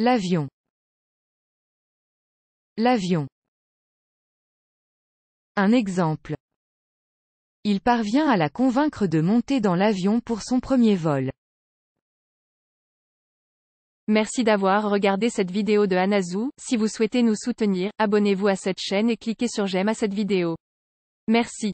L'avion. L'avion. Un exemple. Il parvient à la convaincre de monter dans l'avion pour son premier vol. Merci d'avoir regardé cette vidéo de Anazou. Si vous souhaitez nous soutenir, abonnez-vous à cette chaîne et cliquez sur j'aime à cette vidéo. Merci.